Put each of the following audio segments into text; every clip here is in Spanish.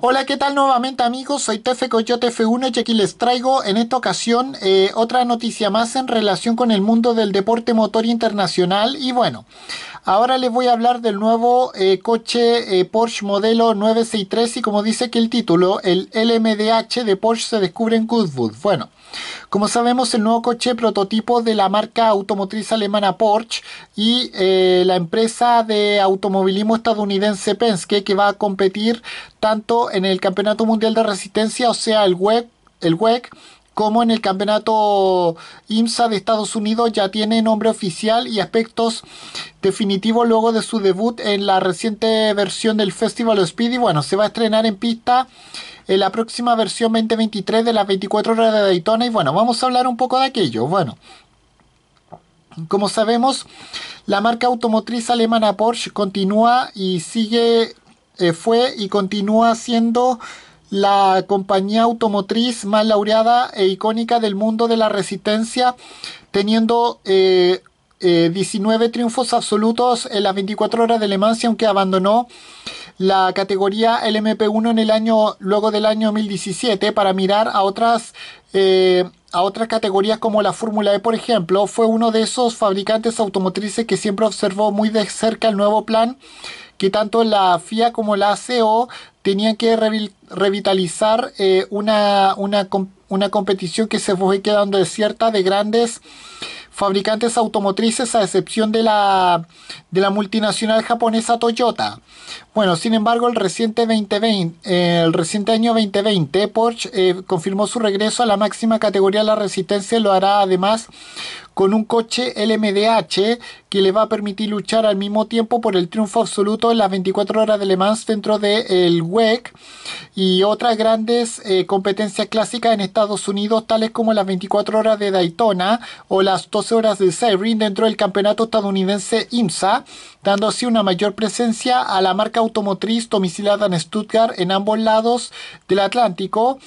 Hola, ¿qué tal nuevamente amigos? Soy Tefe Coyote F1 y aquí les traigo en esta ocasión eh, otra noticia más en relación con el mundo del deporte motor internacional y bueno, ahora les voy a hablar del nuevo eh, coche eh, Porsche modelo 963 y como dice aquí el título, el LMDH de Porsche se descubre en Goodwood. Bueno, como sabemos, el nuevo coche prototipo de la marca automotriz alemana Porsche y la empresa de automovilismo estadounidense Penske que va a competir tanto en el Campeonato Mundial de Resistencia, o sea, el WEC, el WEC como en el campeonato IMSA de Estados Unidos ya tiene nombre oficial y aspectos definitivos luego de su debut en la reciente versión del Festival Speed. of Y Bueno, se va a estrenar en pista en la próxima versión 2023 de las 24 horas de Daytona y bueno, vamos a hablar un poco de aquello. Bueno, como sabemos, la marca automotriz alemana Porsche continúa y sigue eh, fue y continúa siendo la compañía automotriz más laureada e icónica del mundo de la resistencia, teniendo 19 eh, eh, triunfos absolutos en las 24 horas de Le Mans, aunque abandonó la categoría LMP1 en el año, luego del año 2017 para mirar a otras a otras categorías como la Fórmula E, por ejemplo, fue uno de esos fabricantes automotrices que siempre observó muy de cerca el nuevo plan que tanto la FIA como la ACO tenían que revitalizar eh, una, una, una competición que se fue quedando desierta de grandes fabricantes automotrices a excepción de la, de la multinacional japonesa Toyota. Bueno, sin embargo, el reciente, 2020, el reciente año 2020, Porsche eh, confirmó su regreso a la máxima categoría de la resistencia y lo hará además con un coche LMDH que le va a permitir luchar al mismo tiempo por el triunfo absoluto en las 24 horas de Le Mans dentro del WEC y otras grandes eh, competencias clásicas en esta Estados Unidos, tales como las 24 horas de Daytona o las 12 horas de Sebring dentro del campeonato estadounidense IMSA, dando así una mayor presencia a la marca automotriz domiciliada en Stuttgart en ambos lados del Atlántico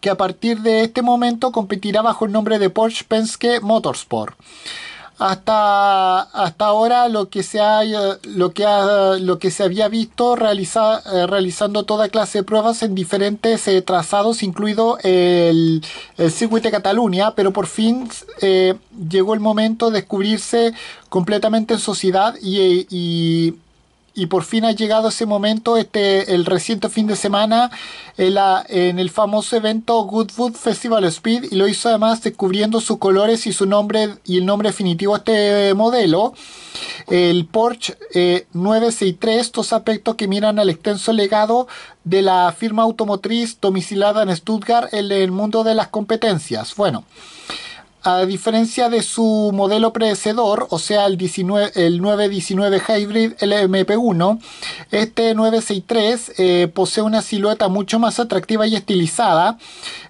que a partir de este momento competirá bajo el nombre de Porsche Penske Motorsport hasta, hasta ahora lo que se ha, eh, lo que ha, lo que se había visto realiza, eh, realizando toda clase de pruebas en diferentes eh, trazados, incluido el, el, circuito de Cataluña, pero por fin llegó el momento de descubrirse completamente en sociedad y, y y por fin ha llegado ese momento, este, el reciente fin de semana, en, la, en, el famoso evento Goodwood Festival Speed, y lo hizo además descubriendo sus colores y su nombre y el nombre definitivo de este modelo, el Porsche 963, eh, estos aspectos que miran al extenso legado de la firma automotriz domicilada en Stuttgart en el mundo de las competencias. Bueno. A diferencia de su modelo predecedor, o sea el, 19, el 919 Hybrid LMP1, este 963 eh, posee una silueta mucho más atractiva y estilizada,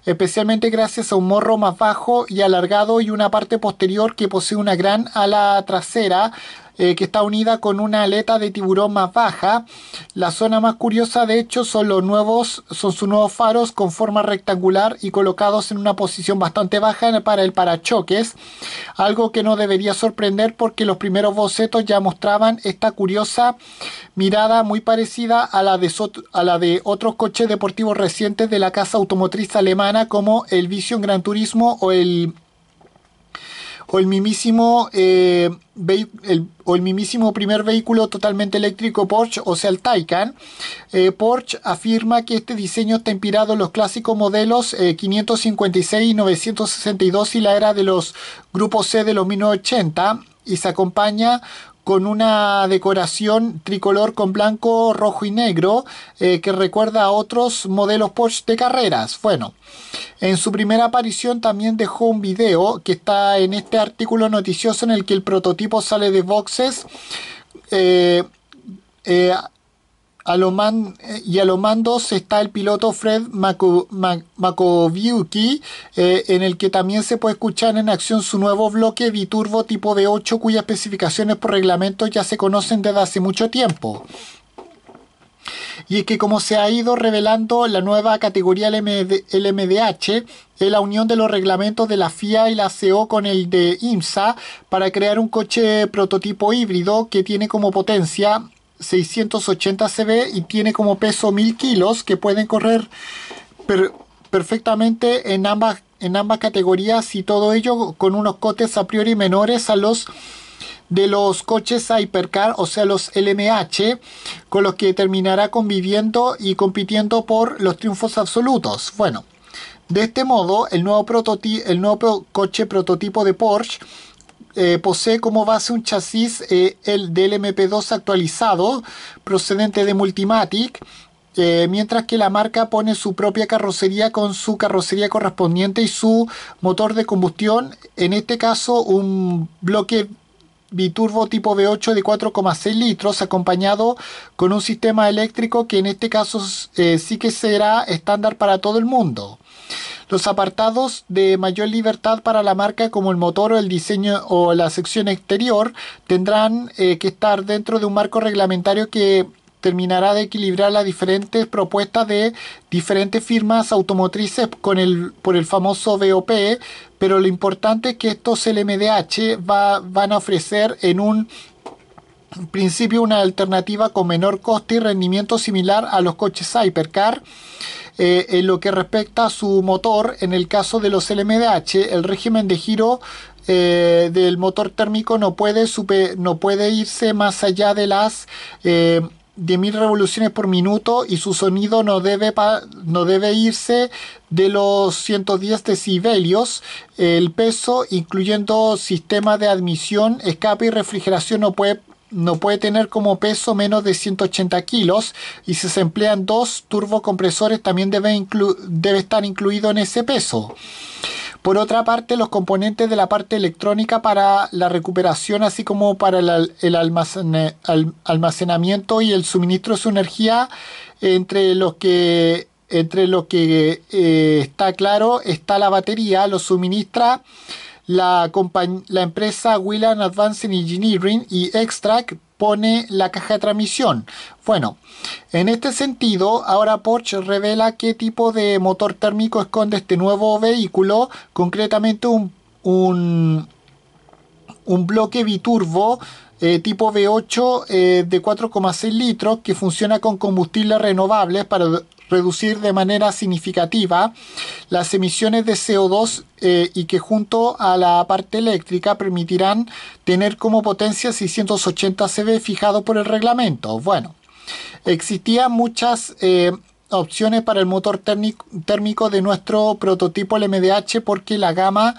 especialmente gracias a un morro más bajo y alargado y una parte posterior que posee una gran ala trasera eh, que está unida con una aleta de tiburón más baja. La zona más curiosa de hecho son los nuevos, son sus nuevos faros con forma rectangular y colocados en una posición bastante baja para el parachoques, algo que no debería sorprender porque los primeros bocetos ya mostraban esta curiosa mirada muy parecida a la de, a la de otros coches deportivos recientes de la casa automotriz alemana como el Vision Gran Turismo o el o el mismísimo, eh, o el primer vehículo totalmente eléctrico Porsche, o sea el Taycan, eh, Porsche afirma que este diseño está inspirado en los clásicos modelos 556 eh, y 962 y la era de los grupos C de los 1980 y se acompaña con una decoración tricolor con blanco, rojo y negro eh, que recuerda a otros modelos Porsche de carreras. Bueno, en su primera aparición también dejó un video que está en este artículo noticioso en el que el prototipo sale de boxes. Eh, eh, lo eh, y a los mandos está el piloto Fred Makoviuki, eh, en el que también se puede escuchar en acción su nuevo bloque biturbo tipo V8, cuyas especificaciones por reglamento ya se conocen desde hace mucho tiempo. Y es que como se ha ido revelando la nueva categoría LMDH, es la unión de los reglamentos de la FIA y la CO con el de IMSA para crear un coche prototipo híbrido que tiene como potencia 680 cb y tiene como peso 1000 kilos que pueden correr perfectamente en ambas, en ambas categorías y todo ello con unos cotes a priori menores a los de los coches Hypercar, o sea los LMH, con los que terminará conviviendo y compitiendo por los triunfos absolutos. Bueno, de este modo, el nuevo, el nuevo coche prototipo de Porsche eh, posee como base un chasis eh, el del MP2 actualizado procedente de Multimatic. Eh, mientras que la marca pone su propia carrocería con su carrocería correspondiente y su motor de combustión, en este caso un bloque biturbo tipo V8 de 4,6 litros acompañado con un sistema eléctrico que en este caso sí que será estándar para todo el mundo. Los apartados de mayor libertad para la marca como el motor o el diseño o la sección exterior tendrán eh, que estar dentro de un marco reglamentario que terminará de equilibrar las diferentes propuestas de diferentes firmas automotrices con el, por el famoso BOP, pero lo importante es que estos LMDH va, van a ofrecer en un principio una alternativa con menor coste y rendimiento similar a los coches Hypercar eh, en lo que respecta a su motor, en el caso de los LMDH, el régimen de giro eh, del motor térmico no puede, no puede irse más allá de las 10.000 eh, de revoluciones por minuto y su sonido no debe, no debe irse de los 110 decibelios. El peso, incluyendo sistema de admisión, escape y refrigeración, no puede no puede tener como peso menos de 180 kilos y si se emplean dos turbocompresores también debe, debe estar incluido en ese peso. Por otra parte, los componentes de la parte electrónica para la recuperación, así como para el, almacenamiento y el suministro de su energía, entre los que, entre que eh, está claro está la batería, lo suministra la, empresa Whelan Advanced Engineering y Extract pone la caja de transmisión. Bueno, en este sentido, ahora Porsche revela qué tipo de motor térmico esconde este nuevo vehículo, concretamente un, un, bloque biturbo eh, tipo V8 eh, de 4,6 litros que funciona con combustibles renovables para reducir de manera significativa las emisiones de CO2 eh, y que junto a la parte eléctrica permitirán tener como potencia 680 CV fijado por el reglamento. Bueno, existían muchas eh, opciones para el motor térmico de nuestro prototipo LMDH porque la gama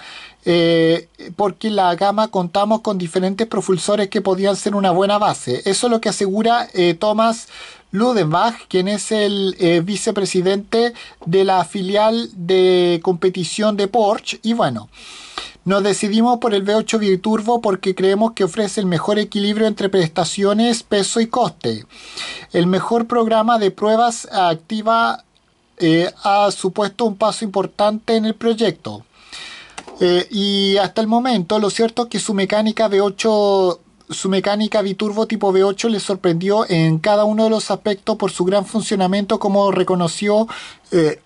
eh, porque la gama contamos con diferentes propulsores que podían ser una buena base. Eso es lo que asegura Thomas Ludenbach quien es el eh, vicepresidente de la filial de competición de Porsche. Y bueno, nos decidimos por el V8 Biturbo porque creemos que ofrece el mejor equilibrio entre prestaciones, peso y coste. El mejor programa de pruebas activa eh, ha supuesto un paso importante en el proyecto. Eh, y hasta el momento, lo cierto es que su mecánica V8 su mecánica biturbo tipo V8 le sorprendió en cada uno de los aspectos por su gran funcionamiento, como reconoció eh,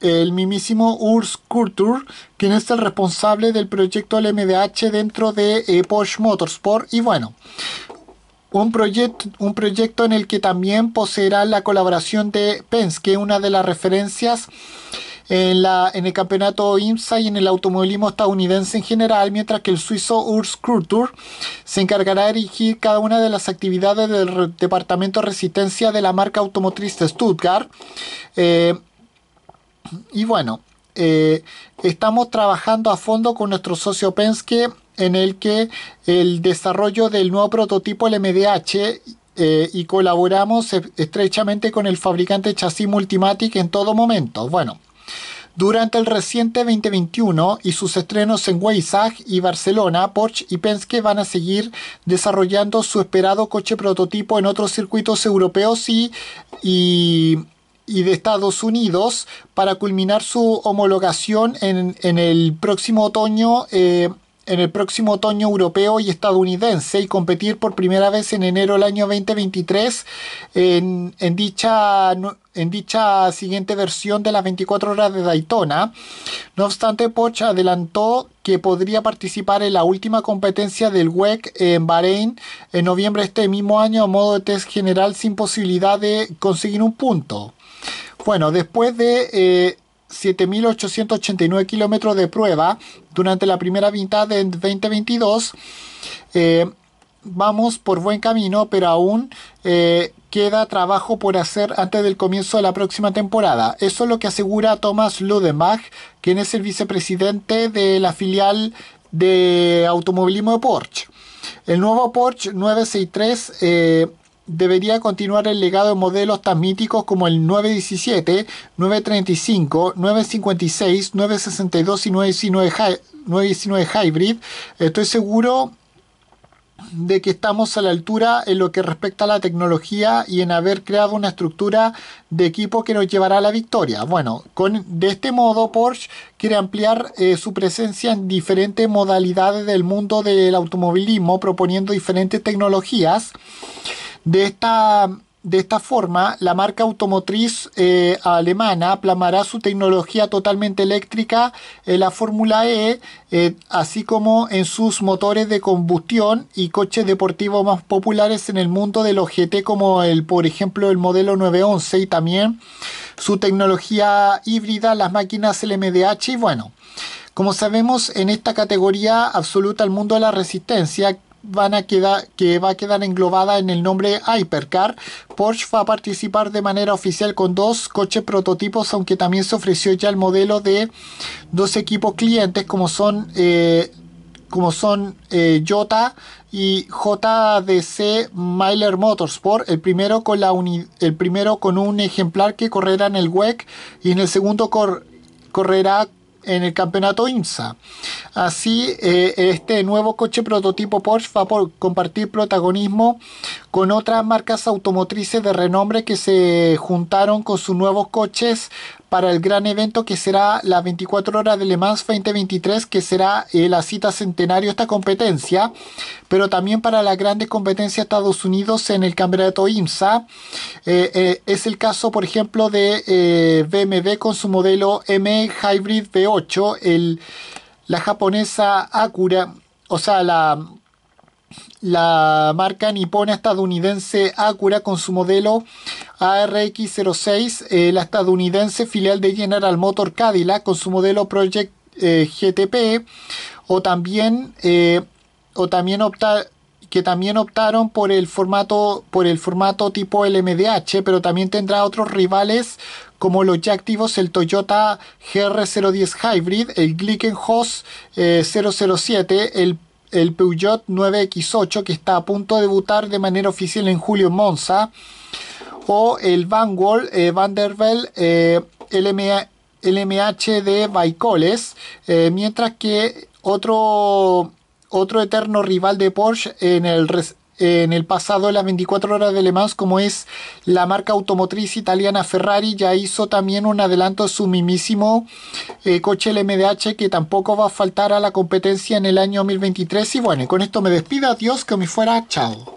el mismísimo Urs Kurtur, quien es el responsable del proyecto LMDH dentro de Porsche eh, Motorsport. Y bueno, un, proyecto, un proyecto en el que también poseerá la colaboración de que es una de las referencias en, el campeonato IMSA y en el automovilismo estadounidense en general, mientras que el suizo Urs Kurtur se encargará de dirigir cada una de las actividades del Departamento de Resistencia de la marca automotriz Stuttgart. Eh, y bueno, eh, estamos trabajando a fondo con nuestro socio Penske en el que el desarrollo del nuevo prototipo LMDH MDH... Eh, y colaboramos e-, estrechamente con el fabricante chasis Multimatic en todo momento. Bueno, durante el reciente 2021 y sus estrenos en Weissach y Barcelona, Porsche y Penske van a seguir desarrollando su esperado coche prototipo en otros circuitos europeos y, y de Estados Unidos para culminar su homologación en, el próximo otoño eh, en el próximo otoño europeo y estadounidense y competir por primera vez en enero del año 2023 en, dicha, en dicha siguiente versión de las 24 horas de Daytona. No obstante, Poch adelantó que podría participar en la última competencia del WEC en Bahrein en noviembre de este mismo año a modo de test general sin posibilidad de conseguir un punto. Bueno, después de... Eh, 7.889 kilómetros de prueba durante la primera mitad de 2022. Eh, vamos por buen camino, pero aún eh, queda trabajo por hacer antes del comienzo de la próxima temporada. Eso es lo que asegura Thomas Ludemach, quien es el vicepresidente de la filial de automovilismo de Porsche. El nuevo Porsche 963 debería continuar el legado de modelos tan míticos como el 917, 935, 956, 962 y 919, Hybrid. Estoy seguro de que estamos a la altura en lo que respecta a la tecnología y en haber creado una estructura de equipo que nos llevará a la victoria. Bueno, de este modo Porsche quiere ampliar eh, su presencia en diferentes modalidades del mundo del automovilismo, proponiendo diferentes tecnologías de esta, de esta forma, la marca automotriz eh, alemana aplamará su tecnología totalmente eléctrica en eh, la Fórmula E, eh, así como en sus motores de combustión y coches deportivos más populares en el mundo de los GT, como el, por ejemplo, el modelo 911 y también su tecnología híbrida, las máquinas LMDH y bueno. Como sabemos, en esta categoría absoluta el mundo de la resistencia a quedar, que va a quedar englobada en el nombre Hypercar. Porsche va a participar de manera oficial con dos coches prototipos, aunque también se ofreció ya el modelo de dos equipos clientes como son... Eh, como son eh, Jota y JDC Myler Motorsport, el primero, con la el primero con un ejemplar que correrá en el WEC y en el segundo correrá en el campeonato IMSA. Así, eh, este nuevo coche prototipo Porsche va por compartir protagonismo con otras marcas automotrices de renombre que se juntaron con sus nuevos coches para el gran evento que será las 24 horas de Le Mans 2023, que será eh, la cita centenario de esta competencia, pero también para la grandes competencia de Estados Unidos en el campeonato IMSA. Eh, eh, es el caso, por ejemplo, de BMW con su modelo M Hybrid V8, el, la japonesa Acura, o sea, la la marca nipona estadounidense Acura con su modelo ARX06, eh, la estadounidense filial de General Motor Cadillac con su modelo Project eh, GTP, o también, eh, o también que también optaron por el formato por el formato tipo LMDH, pero también tendrá otros rivales como los ya activos el Toyota GR010 Hybrid, el Glickenhaus 007, el, el Peugeot 9X8 que está a punto de debutar de manera oficial en julio Monza, o el Vanguard eh, Vanderbilt eh, LMA, LMH de Baicoles, eh, mientras que otro, otro eterno rival de Porsche en el, en el pasado de las 24 horas de Le Mans, como es la marca automotriz italiana Ferrari, ya hizo también un adelanto su mismísimo coche LMDH que tampoco va a faltar a la competencia en el año 2023. Y bueno, con esto me despido, adiós, que me fuera, chao.